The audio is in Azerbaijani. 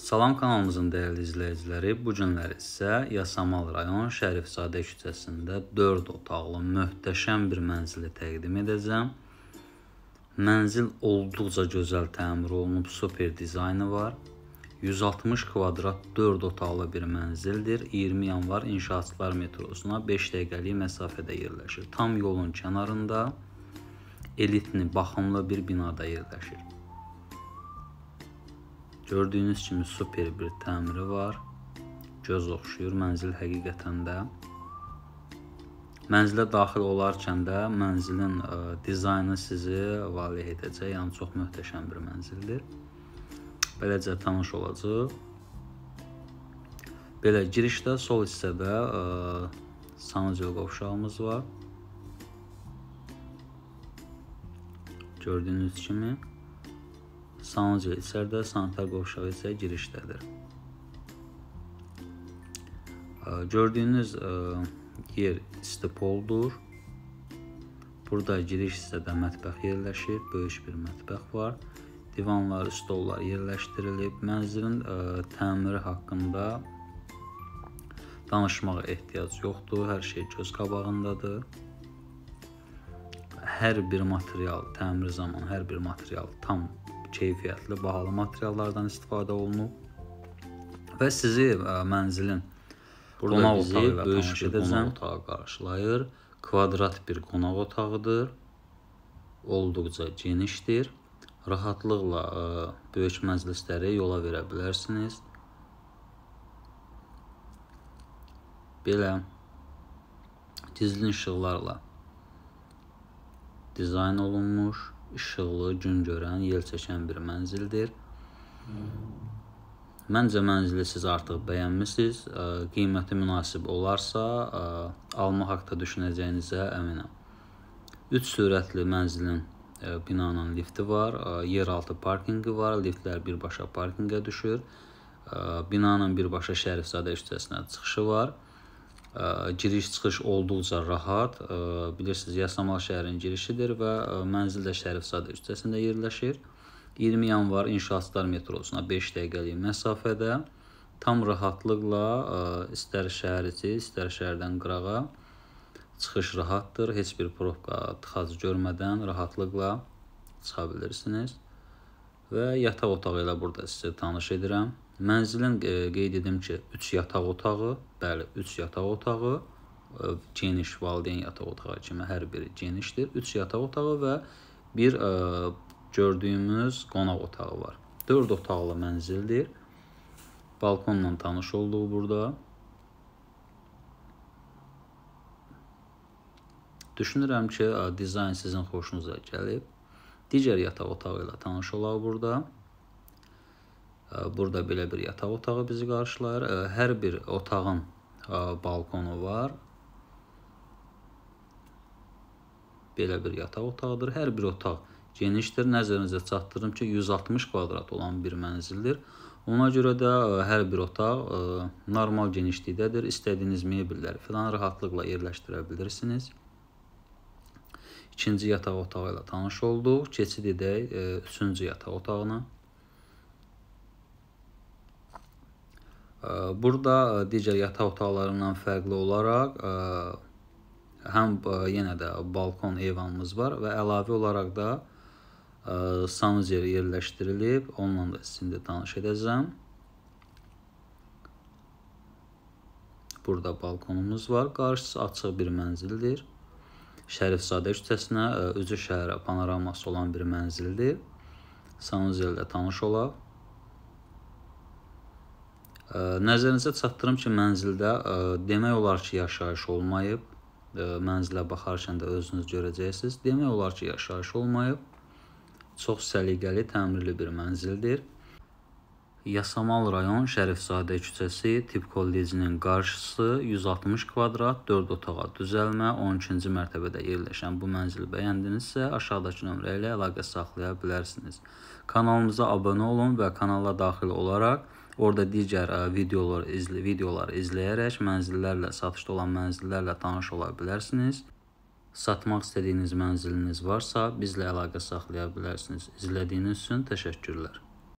Salam kanalımızın dəyərli izləyiciləri, bu günlər isə Yasamal rayon Şərifzadə küçəsində 4 otaqlı möhtəşəm bir mənzili təqdim edəcəm. Mənzil olduqca gözəl təmir olunub, super dizaynı var. 160 kvadrat 4 otaqlı bir mənzildir. 20 yanvar İnşaatçılar metrosuna 5 dəqiqəlik məsafədə yerləşir. Tam yolun kənarında elitni baxımlı bir binada yerləşir. Gördüyünüz kimi super bir təmiri var. Göz oxşuyur mənzil həqiqətən də. Mənzilə daxil olarkən də mənzilin ə, e, dizaynı sizi valeh edəcək. Yəni çox möhtəşəm bir mənzildir. Beləcə tanış olacaq. Belə girişdə sol hissədə ə, e, sancıl qovşağımız var. Gördüyünüz kimi Sauncə içəridə, Santiago uşağı isə girişdədir. Gördüyünüz yer istipoldur. Burada giriş hissədə mətbəx yerləşir, böyük bir mətbəx var. Divanlar, stollar yerləşdirilib. Mənzilin ə, təmiri haqqında danışmağa ehtiyac yoxdur. Hər şey göz qabağındadır. Hər bir material təmir zamanı hər bir material tam keyfiyyətli, bahalı materiallardan istifadə olunub və sizi ə, mənzilin burada bizi böyük bir qonaq otağı qarşılayır. Kvadrat bir qonaq otağıdır. Olduqca genişdir. Rahatlıqla ə, böyük məclisləri yola verə bilərsiniz. Belə gizlin işıqlarla dizayn olunmuş işıqlı, gün görən, yel çəkən bir mənzildir. Məncə mənzili siz artıq bəyənmisiniz. Qiyməti münasib olarsa, alma haqqında düşünəcəyinizə əminəm. 3 sürətli mənzilin binanın lifti var, yeraltı parkinqi var, liftlər birbaşa parkinqə düşür. Binanın birbaşa Şərifzadə küçəsinə çıxışı var giriş-çıxış olduqca rahat. Bilirsiniz, Yasamal şəhərinin girişidir və mənzil də Şərifzadə küçəsində yerləşir. 20 yanvar İnşaatçılar metrosuna 5 dəqiqəlik məsafədə tam rahatlıqla istər şəhər içi, istər şəhərdən qırağa çıxış rahatdır. Heç bir probka tıxacı görmədən rahatlıqla çıxa bilirsiniz. Və yataq otağı ilə burada sizə tanış edirəm. Mənzilin e, qeyd edim ki, 3 yataq otağı, bəli, 3 yataq otağı e, geniş valideyn yataq otağı kimi hər biri genişdir. 3 yataq otağı və bir ə, e, gördüyümüz qonaq otağı var. 4 otaqlı mənzildir. Balkonla tanış olduq burada. Düşünürəm ki, dizayn sizin xoşunuza gəlib. Digər yataq otağı ilə tanış olaq burada. Burada belə bir yataq otağı bizi qarşılayır. Hər bir otağın balkonu var. Belə bir yataq otağıdır. Hər bir otaq genişdir. Nəzərinizə çatdırım ki, 160 kvadrat olan bir mənzildir. Ona görə də hər bir otaq normal genişlikdədir. İstədiyiniz mebelləri filan rahatlıqla yerləşdirə bilirsiniz. İkinci yataq otağı ilə tanış olduq. Keçid edək üçüncü yataq otağına. Burada digər yataq otaqlarından fərqli olaraq həm yenə də balkon eyvanımız var və əlavə olaraq da sanuzer yerləşdirilib. Onunla da sizinlə danış edəcəm. Burada balkonumuz var. Qarşısı açıq bir mənzildir. Şərifzadə küçəsinə özü şəhərə panoraması olan bir mənzildir. Sanuzerlə tanış olaq. Nəzərinizə çatdırım ki, mənzildə demək olar ki, yaşayış olmayıb. Mənzilə baxarkən də özünüz görəcəksiniz. Demək olar ki, yaşayış olmayıb. Çox səliqəli, təmirli bir mənzildir. Yasamal rayon Şərifzadə küçəsi, Tibb kollecinin qarşısı 160 kvadrat, 4 otağa düzəlmə, 12-ci mərtəbədə yerləşən bu mənzili bəyəndinizsə, aşağıdakı nömrə ilə əlaqə saxlaya bilərsiniz. Kanalımıza abunə olun və kanala daxil olaraq Orada digər e, videolar izlə videolar izləyərək mənzillərlə satışda olan mənzillərlə tanış ola bilərsiniz. Satmaq istədiyiniz mənziliniz varsa, bizlə əlaqə saxlaya bilərsiniz. İzlədiyiniz üçün təşəkkürlər.